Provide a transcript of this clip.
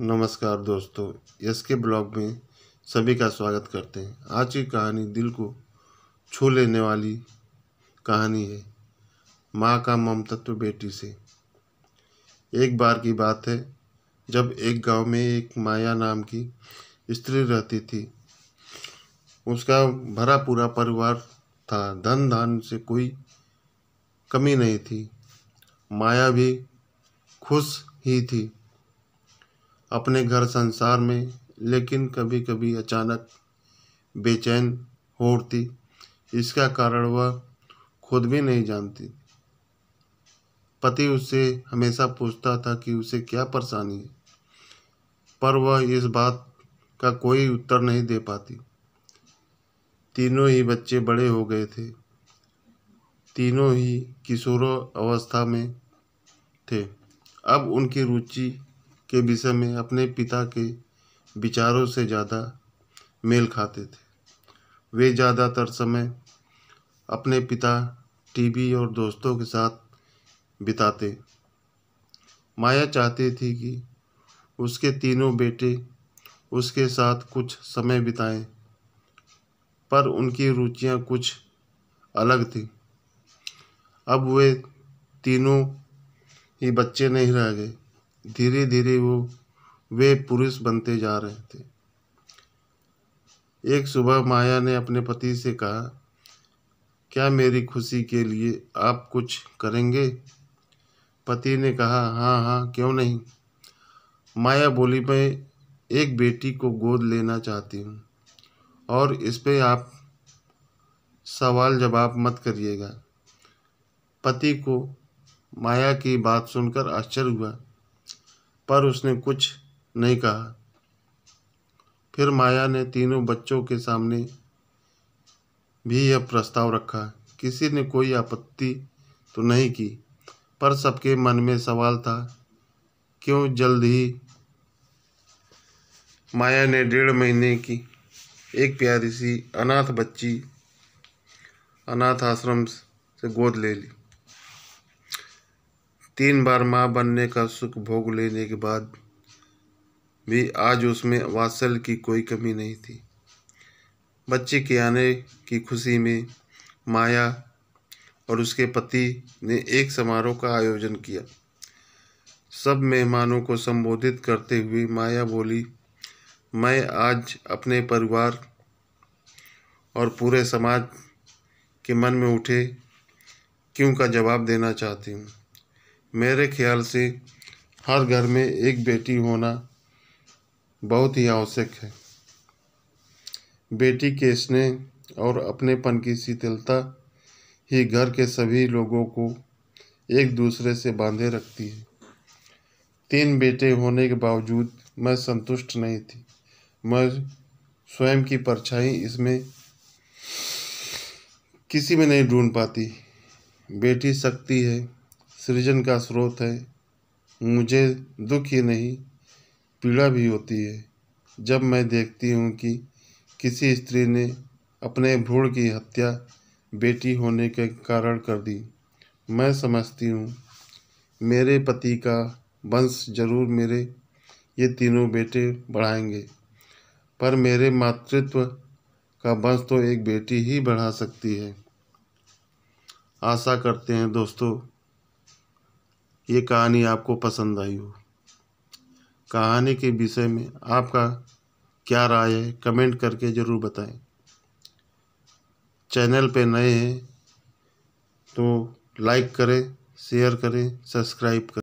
नमस्कार दोस्तों यस के ब्लॉग में सभी का स्वागत करते हैं आज की कहानी दिल को छू लेने वाली कहानी है माँ का ममतत्व बेटी से एक बार की बात है जब एक गांव में एक माया नाम की स्त्री रहती थी उसका भरा पूरा परिवार था धन धान से कोई कमी नहीं थी माया भी खुश ही थी अपने घर संसार में लेकिन कभी कभी अचानक बेचैन हो उठती इसका कारण वह खुद भी नहीं जानती पति उससे हमेशा पूछता था कि उसे क्या परेशानी है पर वह इस बात का कोई उत्तर नहीं दे पाती तीनों ही बच्चे बड़े हो गए थे तीनों ही किशोर अवस्था में थे अब उनकी रुचि के विषय में अपने पिता के विचारों से ज़्यादा मेल खाते थे वे ज़्यादातर समय अपने पिता टीवी और दोस्तों के साथ बिताते माया चाहती थी कि उसके तीनों बेटे उसके साथ कुछ समय बिताएं पर उनकी रुचियां कुछ अलग थी अब वे तीनों ही बच्चे नहीं रह गए धीरे धीरे वो वे पुरुष बनते जा रहे थे एक सुबह माया ने अपने पति से कहा क्या मेरी खुशी के लिए आप कुछ करेंगे पति ने कहा हाँ हाँ क्यों नहीं माया बोली मैं एक बेटी को गोद लेना चाहती हूँ और इस पे आप सवाल जवाब मत करिएगा पति को माया की बात सुनकर आश्चर्य हुआ पर उसने कुछ नहीं कहा फिर माया ने तीनों बच्चों के सामने भी यह प्रस्ताव रखा किसी ने कोई आपत्ति तो नहीं की पर सबके मन में सवाल था क्यों जल्द ही माया ने डेढ़ महीने की एक प्यारी सी अनाथ बच्ची अनाथ आश्रम से गोद ले ली तीन बार माँ बनने का सुख भोग लेने के बाद भी आज उसमें वासल की कोई कमी नहीं थी बच्चे के आने की खुशी में माया और उसके पति ने एक समारोह का आयोजन किया सब मेहमानों को संबोधित करते हुए माया बोली मैं आज अपने परिवार और पूरे समाज के मन में उठे क्यों का जवाब देना चाहती हूँ मेरे ख्याल से हर घर में एक बेटी होना बहुत ही आवश्यक है बेटी के स्नेह और अपनेपन की शीतलता ही घर के सभी लोगों को एक दूसरे से बांधे रखती है तीन बेटे होने के बावजूद मैं संतुष्ट नहीं थी मैं स्वयं की परछाई इसमें किसी में नहीं ढूंढ पाती बेटी सकती है सृजन का स्रोत है मुझे दुख ही नहीं पीड़ा भी होती है जब मैं देखती हूँ कि किसी स्त्री ने अपने भ्रूण की हत्या बेटी होने के कारण कर दी मैं समझती हूँ मेरे पति का वंश जरूर मेरे ये तीनों बेटे बढ़ाएंगे पर मेरे मातृत्व का वंश तो एक बेटी ही बढ़ा सकती है आशा करते हैं दोस्तों ये कहानी आपको पसंद आई हो कहानी के विषय में आपका क्या राय है कमेंट करके ज़रूर बताएं चैनल पे नए हैं तो लाइक करें शेयर करें सब्सक्राइब करें